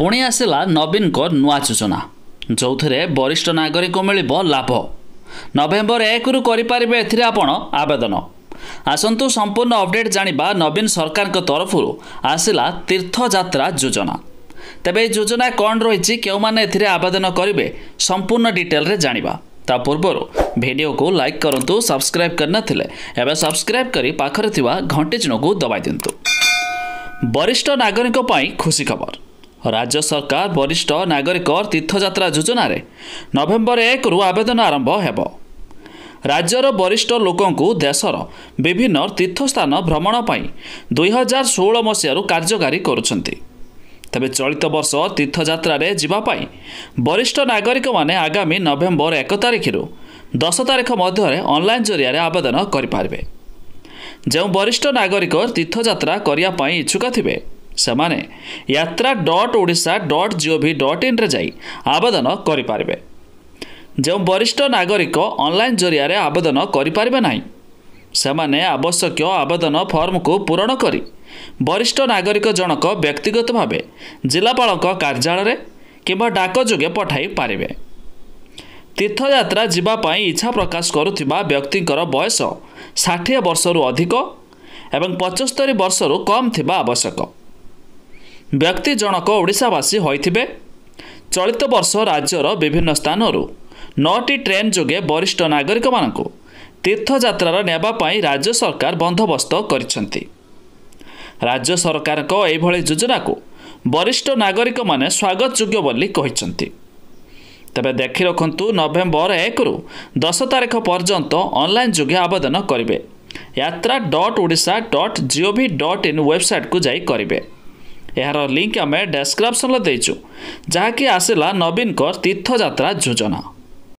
ପୁଣି ଆସିଲା ନବୀନଙ୍କ ନୂଆ ଯୋଜନା ଯେଉଁଥିରେ ବରିଷ୍ଠ ନାଗରିକ ମିଳିବ ଲାଭ ନଭେମ୍ବର ଏକରୁ କରିପାରିବେ ଏଥିରେ ଆପଣ ଆବେଦନ ଆସନ୍ତୁ ସମ୍ପୂର୍ଣ୍ଣ ଅପଡେଟ୍ ଜାଣିବା ନବୀନ ସରକାରଙ୍କ ତରଫରୁ ଆସିଲା ତୀର୍ଥଯାତ୍ରା ଯୋଜନା ତେବେ ଏହି ଯୋଜନା କ'ଣ ରହିଛି କେଉଁମାନେ ଏଥିରେ ଆବେଦନ କରିବେ ସମ୍ପୂର୍ଣ୍ଣ ଡିଟେଲରେ ଜାଣିବା ତା ପୂର୍ବରୁ ଭିଡ଼ିଓକୁ ଲାଇକ୍ କରନ୍ତୁ ସବସ୍କ୍ରାଇବ୍ କରିନଥିଲେ ଏବେ ସବସ୍କ୍ରାଇବ୍ କରି ପାଖରେ ଥିବା ଘଣ୍ଟି ଦବାଇ ଦିଅନ୍ତୁ ବରିଷ୍ଠ ନାଗରିକ ପାଇଁ ଖୁସି ଖବର ରାଜ୍ୟ ସରକାର ବରିଷ୍ଠ ନାଗରିକ ତୀର୍ଥଯାତ୍ରା ଯୋଜନାରେ ନଭେମ୍ବର ଏକରୁ ଆବେଦନ ଆରମ୍ଭ ହେବ ରାଜ୍ୟର ବରିଷ୍ଠ ଲୋକଙ୍କୁ ଦେଶର ବିଭିନ୍ନ ତୀର୍ଥସ୍ଥାନ ଭ୍ରମଣ ପାଇଁ ଦୁଇହଜାର ଷୋହଳ ମସିହାରୁ କାର୍ଯ୍ୟକାରୀ କରୁଛନ୍ତି ତେବେ ଚଳିତ ବର୍ଷ ତୀର୍ଥଯାତ୍ରାରେ ଯିବା ପାଇଁ ବରିଷ୍ଠ ନାଗରିକମାନେ ଆଗାମୀ ନଭେମ୍ବର ଏକ ତାରିଖରୁ ଦଶ ତାରିଖ ମଧ୍ୟରେ ଅନଲାଇନ୍ ଜରିଆରେ ଆବେଦନ କରିପାରିବେ ଯେଉଁ ବରିଷ୍ଠ ନାଗରିକ ତୀର୍ଥଯାତ୍ରା କରିବା ପାଇଁ ଇଚ୍ଛୁକ ଥିବେ ସେମାନେ Yatra dot Odisha dot G O V dot ଇନ୍ରେ ଯାଇ ଆବେଦନ କରିପାରିବେ ଯେଉଁ ବରିଷ୍ଠ ନାଗରିକ ଅନଲାଇନ୍ ଜରିଆରେ ଆବେଦନ କରିପାରିବେ ନାହିଁ ସେମାନେ ଆବଶ୍ୟକୀୟ ଆବେଦନ ଫର୍ମକୁ ପୂରଣ କରି ବରିଷ୍ଠ ନାଗରିକ ଜଣକ ବ୍ୟକ୍ତିଗତ ଭାବେ ଜିଲ୍ଲାପାଳଙ୍କ କାର୍ଯ୍ୟାଳୟରେ କିମ୍ବା ଡାକ ଯୋଗେ ପଠାଇ ପାରିବେ ତୀର୍ଥଯାତ୍ରା ଯିବା ପାଇଁ ଇଚ୍ଛା ପ୍ରକାଶ କରୁଥିବା ବ୍ୟକ୍ତିଙ୍କର ବୟସ ଷାଠିଏ ବର୍ଷରୁ ଅଧିକ ଏବଂ ପଞ୍ଚସ୍ତରୀ ବର୍ଷରୁ କମ୍ ଥିବା ଆବଶ୍ୟକ ବ୍ୟକ୍ତି ଜଣକ ଓଡ଼ିଶାବାସୀ ହୋଇଥିବେ ଚଳିତ ବର୍ଷ ରାଜ୍ୟର ବିଭିନ୍ନ ସ୍ଥାନରୁ ନଅଟି ଟ୍ରେନ୍ ଯୋଗେ ବରିଷ୍ଠ ନାଗରିକମାନଙ୍କୁ ତୀର୍ଥଯାତ୍ରାର ନେବା ପାଇଁ ରାଜ୍ୟ ସରକାର ବନ୍ଦୋବସ୍ତ କରିଛନ୍ତି ରାଜ୍ୟ ସରକାରଙ୍କ ଏଭଳି ଯୋଜନାକୁ ବରିଷ୍ଠ ନାଗରିକମାନେ ସ୍ୱାଗତଯୋଗ୍ୟ ବୋଲି କହିଛନ୍ତି ତେବେ ଦେଖି ରଖନ୍ତୁ ନଭେମ୍ବର ଏକରୁ ଦଶ ତାରିଖ ପର୍ଯ୍ୟନ୍ତ ଅନଲାଇନ୍ ଯୋଗେ ଆବେଦନ କରିବେ Yatra dot Odisha dot G O V dot in ୱେବସାଇଟ୍କୁ ଯାଇ କରିବେ ଏହାର ଲିଙ୍କ୍ ଆମେ ଡେସ୍କ୍ରିପ୍ସନ୍ରେ ଦେଇଛୁ ଯାହାକି ଆସିଲା ନବୀନଙ୍କର ତୀର୍ଥଯାତ୍ରା ଯୋଜନା